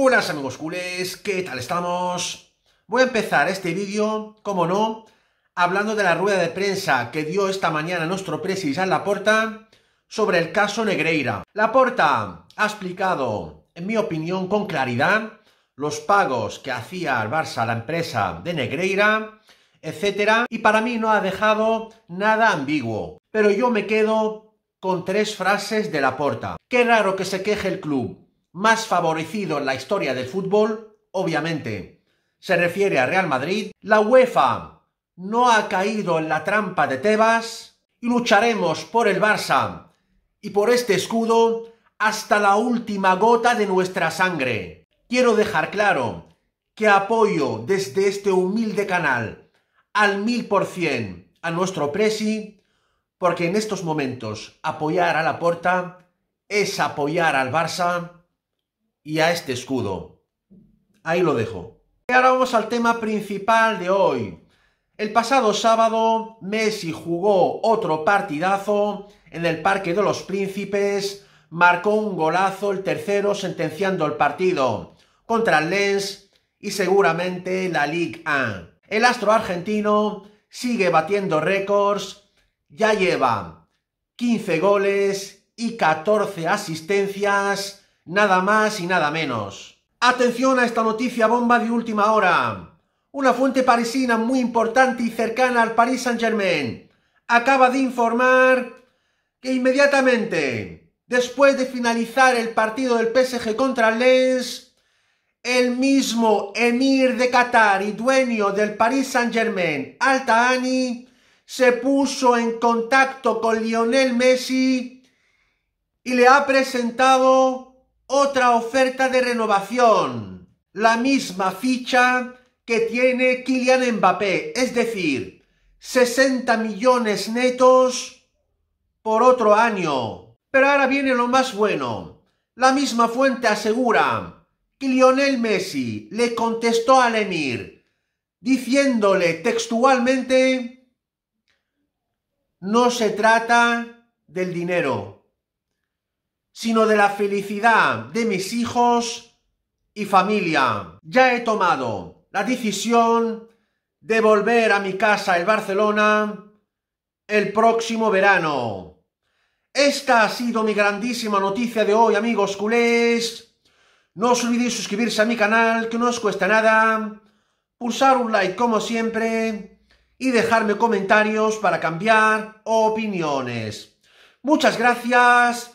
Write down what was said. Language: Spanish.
¡Hola amigos culés, ¿qué tal estamos? Voy a empezar este vídeo, como no, hablando de la rueda de prensa que dio esta mañana nuestro la Laporta sobre el caso Negreira. Laporta ha explicado, en mi opinión con claridad, los pagos que hacía al Barça la empresa de Negreira, etcétera, y para mí no ha dejado nada ambiguo. Pero yo me quedo con tres frases de Laporta. Qué raro que se queje el club más favorecido en la historia del fútbol, obviamente, se refiere a Real Madrid, la UEFA no ha caído en la trampa de Tebas y lucharemos por el Barça y por este escudo hasta la última gota de nuestra sangre. Quiero dejar claro que apoyo desde este humilde canal al mil por cien a nuestro Presi, porque en estos momentos apoyar a la Porta es apoyar al Barça y a este escudo. Ahí lo dejo. Y ahora vamos al tema principal de hoy. El pasado sábado, Messi jugó otro partidazo en el Parque de los Príncipes, marcó un golazo, el tercero sentenciando el partido contra el Lens y seguramente la Ligue 1. El astro argentino sigue batiendo récords, ya lleva 15 goles y 14 asistencias nada más y nada menos. Atención a esta noticia bomba de última hora. Una fuente parisina muy importante y cercana al Paris Saint-Germain acaba de informar que inmediatamente después de finalizar el partido del PSG contra Lens, el mismo emir de Qatar y dueño del Paris Saint-Germain, al se puso en contacto con Lionel Messi y le ha presentado otra oferta de renovación. La misma ficha que tiene Kylian Mbappé, es decir, 60 millones netos por otro año. Pero ahora viene lo más bueno. La misma fuente asegura que Lionel Messi le contestó al Emir diciéndole textualmente, no se trata del dinero sino de la felicidad de mis hijos y familia. Ya he tomado la decisión de volver a mi casa en Barcelona el próximo verano. Esta ha sido mi grandísima noticia de hoy, amigos culés. No os olvidéis suscribirse a mi canal, que no os cuesta nada. Pulsar un like como siempre y dejarme comentarios para cambiar opiniones. Muchas gracias